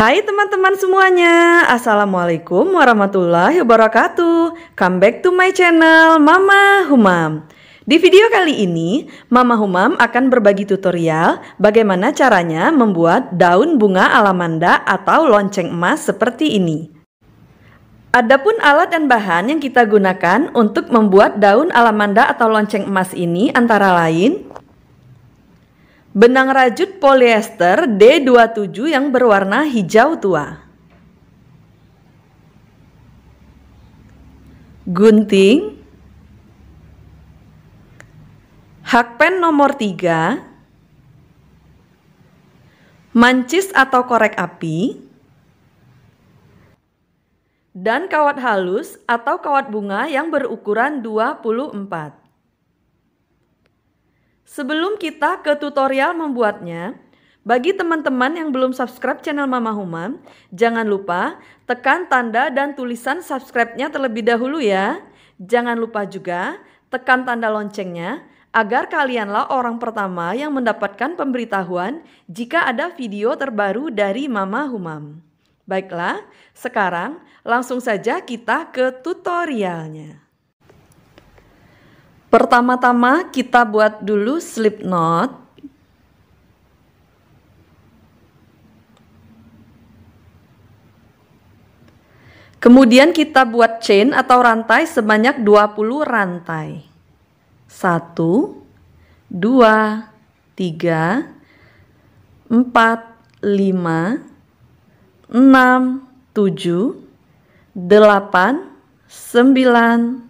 Hai teman-teman semuanya, Assalamualaikum warahmatullahi wabarakatuh Come back to my channel Mama Humam Di video kali ini, Mama Humam akan berbagi tutorial Bagaimana caranya membuat daun bunga alamanda atau lonceng emas seperti ini Adapun alat dan bahan yang kita gunakan untuk membuat daun alamanda atau lonceng emas ini antara lain Benang rajut polyester D27 yang berwarna hijau tua. Gunting. Hakpen nomor 3. Mancis atau korek api. Dan kawat halus atau kawat bunga yang berukuran 24. Sebelum kita ke tutorial membuatnya, bagi teman-teman yang belum subscribe channel Mama Humam, jangan lupa tekan tanda dan tulisan subscribe-nya terlebih dahulu ya. Jangan lupa juga tekan tanda loncengnya agar kalianlah orang pertama yang mendapatkan pemberitahuan jika ada video terbaru dari Mama Humam. Baiklah, sekarang langsung saja kita ke tutorialnya. Pertama-tama kita buat dulu slip knot. Kemudian kita buat chain atau rantai sebanyak 20 rantai. 1 2 3 4 5 6 7 8 9 10.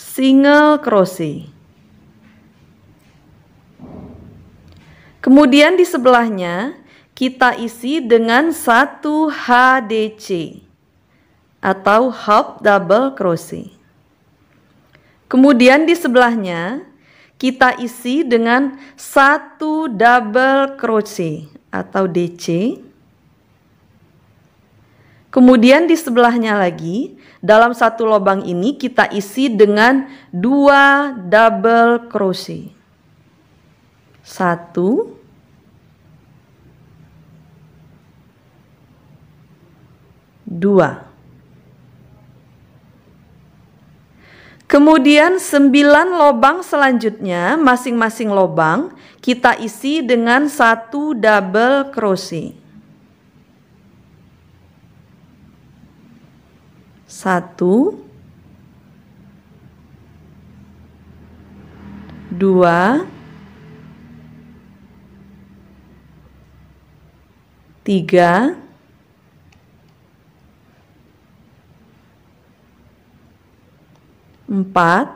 single crochet kemudian di sebelahnya kita isi dengan satu HDC atau half double crochet kemudian di sebelahnya kita isi dengan satu double crochet atau DC Kemudian di sebelahnya lagi, dalam satu lubang ini kita isi dengan dua double crochet. Satu, dua. Kemudian sembilan lubang selanjutnya, masing-masing lubang kita isi dengan satu double crochet. satu, dua, tiga, empat,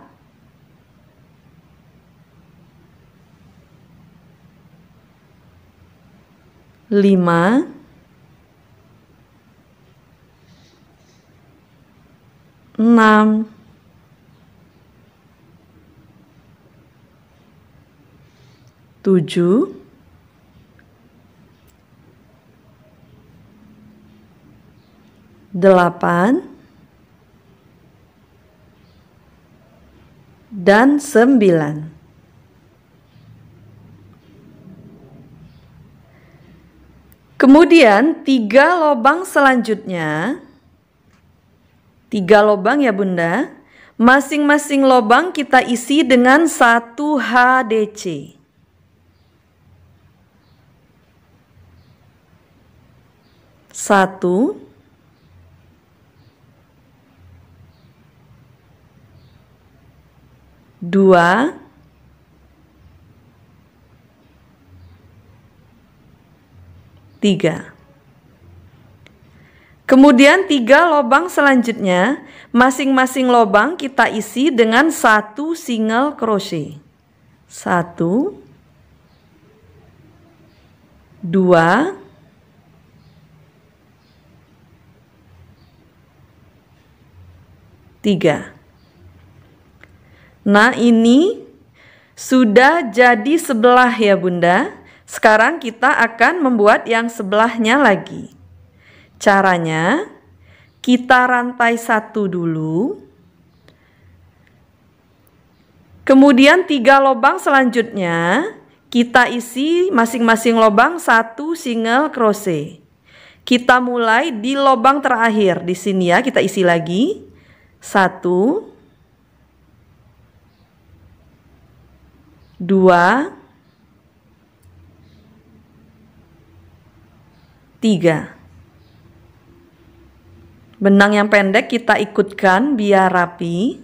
lima. 6 7 8 dan 9. Kemudian tiga lobang selanjutnya Tiga lobang ya bunda. Masing-masing lobang kita isi dengan satu HDC. Satu, dua, tiga. Kemudian tiga lobang selanjutnya, masing-masing lobang kita isi dengan satu single crochet. Satu, dua, tiga. Nah ini sudah jadi sebelah ya bunda. Sekarang kita akan membuat yang sebelahnya lagi. Caranya, kita rantai satu dulu. Kemudian tiga lubang selanjutnya kita isi masing-masing lubang satu single crochet. Kita mulai di lubang terakhir di sini ya, kita isi lagi. Satu, dua, tiga. Benang yang pendek kita ikutkan biar rapi.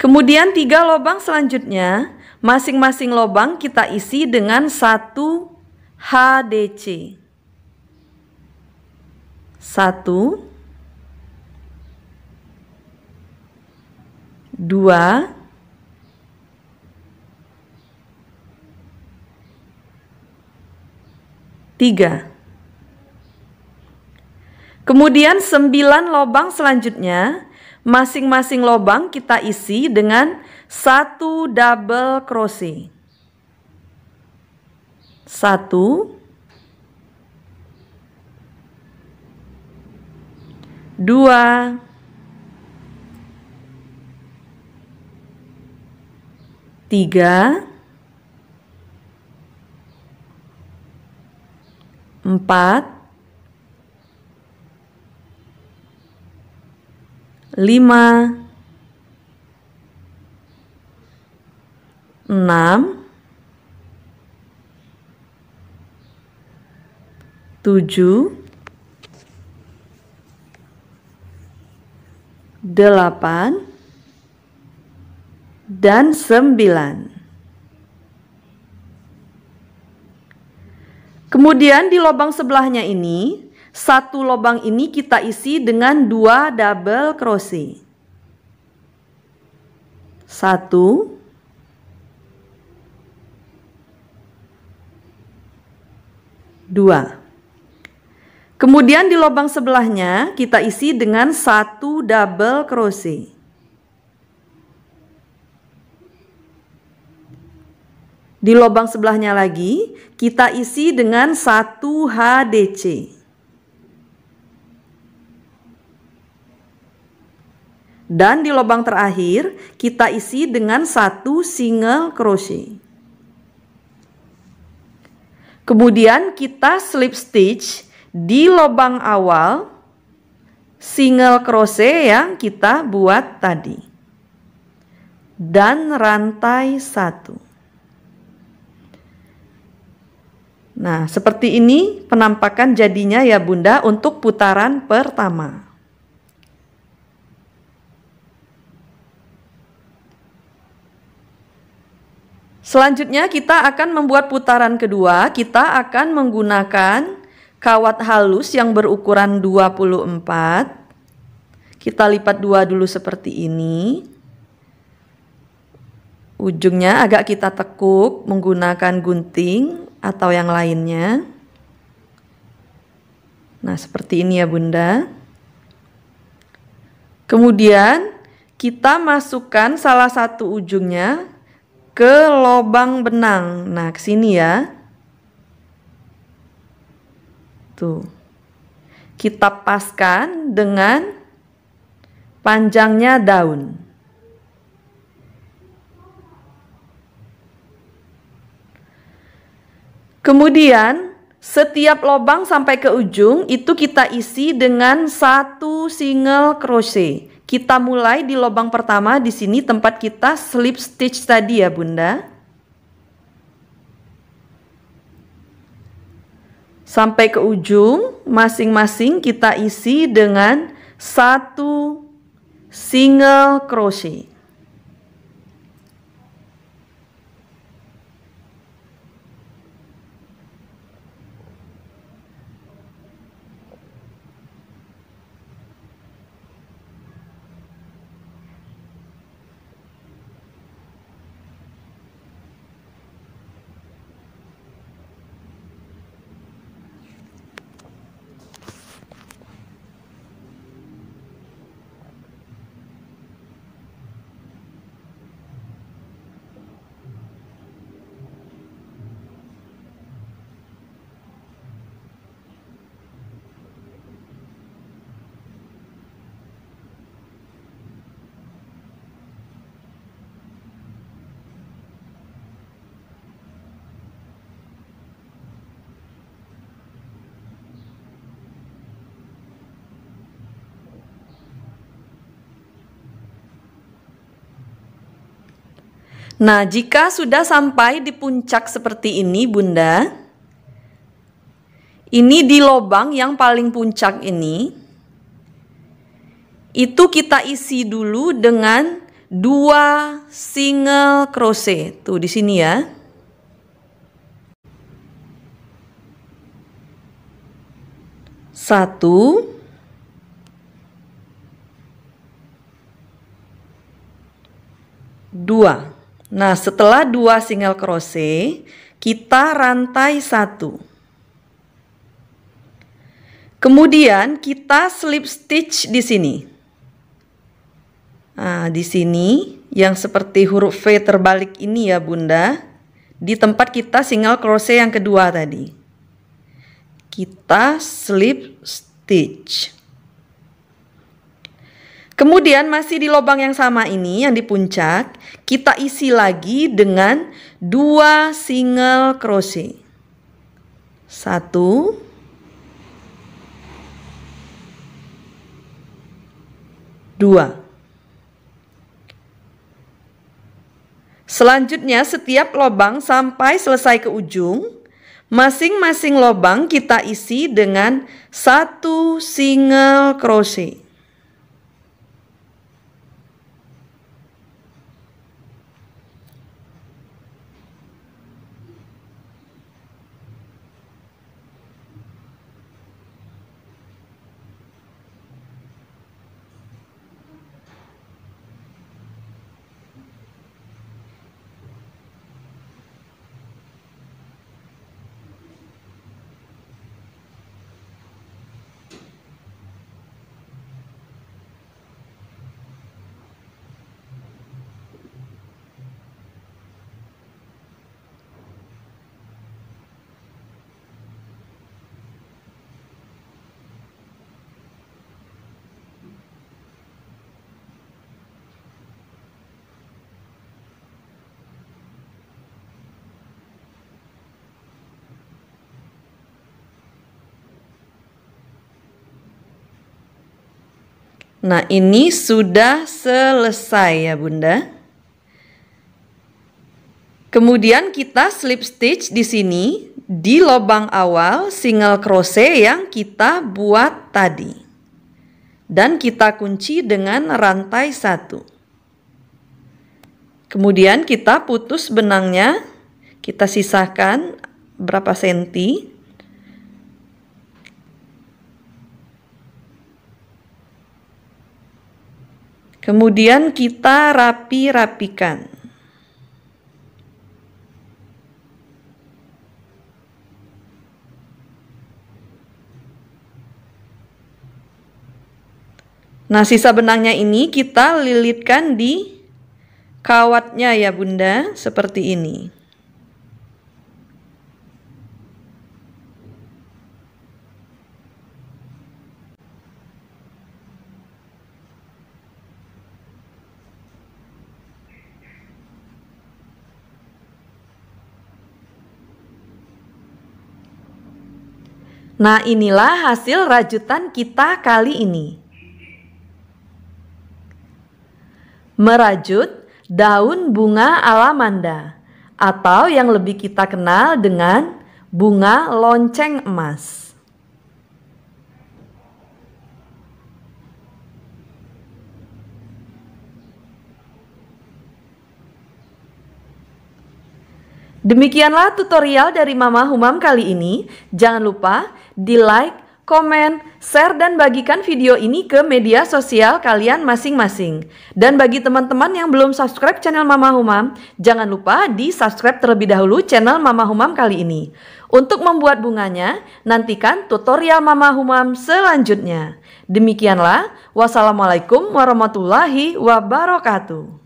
Kemudian tiga lubang selanjutnya, masing-masing lubang kita isi dengan satu HDC. Satu, dua, tiga. Kemudian sembilan lobang selanjutnya, masing-masing lobang kita isi dengan satu double crochet. Satu, dua, tiga, empat, lima, enam, tujuh, delapan, dan sembilan. Kemudian di lubang sebelahnya ini satu lubang ini kita isi dengan dua double crochet. Satu. Dua. Kemudian di lubang sebelahnya kita isi dengan satu double crochet. Di lubang sebelahnya lagi kita isi dengan satu HDC. Dan di lubang terakhir kita isi dengan satu single crochet. Kemudian kita slip stitch di lubang awal single crochet yang kita buat tadi. Dan rantai satu. Nah, seperti ini penampakan jadinya ya Bunda untuk putaran pertama. Selanjutnya kita akan membuat putaran kedua. Kita akan menggunakan kawat halus yang berukuran 24. Kita lipat dua dulu seperti ini. Ujungnya agak kita tekuk menggunakan gunting atau yang lainnya. Nah, seperti ini ya Bunda. Kemudian kita masukkan salah satu ujungnya ke lobang benang. Nah, ke sini ya. Tuh. Kita paskan dengan panjangnya daun. Kemudian setiap lubang sampai ke ujung itu kita isi dengan satu single crochet. Kita mulai di lubang pertama di sini tempat kita slip stitch tadi ya bunda. Sampai ke ujung masing-masing kita isi dengan satu single crochet. Nah, jika sudah sampai di puncak seperti ini, Bunda, ini di lobang yang paling puncak ini, itu kita isi dulu dengan dua single crochet. Tuh di sini ya. Satu, dua. Nah, setelah dua single crochet, kita rantai satu. Kemudian kita slip stitch di sini. Nah, di sini yang seperti huruf V terbalik ini ya, Bunda. Di tempat kita single crochet yang kedua tadi. Kita slip stitch. Kemudian masih di lubang yang sama ini yang di puncak, kita isi lagi dengan dua single crochet. Satu. Dua. Selanjutnya setiap lubang sampai selesai ke ujung, masing-masing lubang kita isi dengan satu single crochet. Nah, ini sudah selesai ya, Bunda. Kemudian kita slip stitch di sini di lubang awal single crochet yang kita buat tadi. Dan kita kunci dengan rantai satu. Kemudian kita putus benangnya, kita sisakan berapa senti. Kemudian kita rapi-rapikan. Nah, sisa benangnya ini kita lilitkan di kawatnya ya Bunda, seperti ini. Nah, inilah hasil rajutan kita kali ini. Merajut daun bunga alamanda atau yang lebih kita kenal dengan bunga lonceng emas. Demikianlah tutorial dari Mama Humam kali ini. Jangan lupa di like, komen, share, dan bagikan video ini ke media sosial kalian masing-masing. Dan bagi teman-teman yang belum subscribe channel Mama Humam, jangan lupa di subscribe terlebih dahulu channel Mama Humam kali ini. Untuk membuat bunganya, nantikan tutorial Mama Humam selanjutnya. Demikianlah, wassalamualaikum warahmatullahi wabarakatuh.